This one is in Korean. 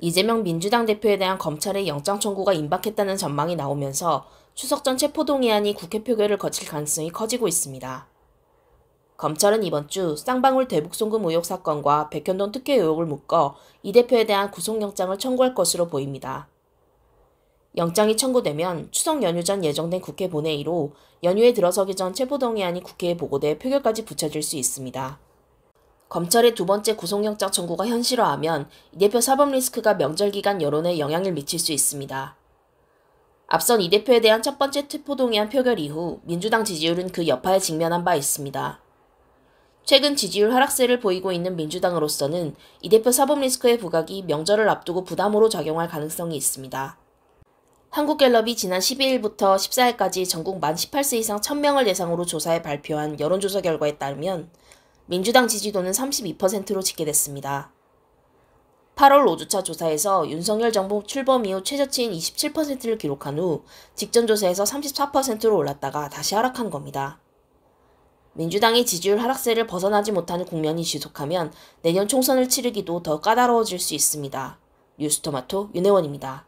이재명 민주당 대표에 대한 검찰의 영장 청구가 임박했다는 전망이 나오면서 추석 전 체포동의안이 국회 표결을 거칠 가능성이 커지고 있습니다. 검찰은 이번 주 쌍방울 대북송금 의혹 사건과 백현동 특혜 의혹을 묶어 이 대표에 대한 구속영장을 청구할 것으로 보입니다. 영장이 청구되면 추석 연휴 전 예정된 국회 본회의로 연휴에 들어서기 전 체포동의안이 국회에 보고돼 표결까지 붙여질 수 있습니다. 검찰의 두 번째 구속영장 청구가 현실화하면 이 대표 사법 리스크가 명절 기간 여론에 영향을 미칠 수 있습니다. 앞선 이 대표에 대한 첫 번째 특포 동의안 표결 이후 민주당 지지율은 그 여파에 직면한 바 있습니다. 최근 지지율 하락세를 보이고 있는 민주당으로서는 이 대표 사법 리스크의 부각이 명절을 앞두고 부담으로 작용할 가능성이 있습니다. 한국갤럽이 지난 12일부터 14일까지 전국 만 18세 이상 1000명을 대상으로 조사해 발표한 여론조사 결과에 따르면 민주당 지지도는 32%로 집계됐습니다. 8월 5주차 조사에서 윤석열 정부 출범 이후 최저치인 27%를 기록한 후 직전 조사에서 34%로 올랐다가 다시 하락한 겁니다. 민주당이 지지율 하락세를 벗어나지 못하는 국면이 지속하면 내년 총선을 치르기도 더 까다로워질 수 있습니다. 뉴스토마토 윤혜원입니다.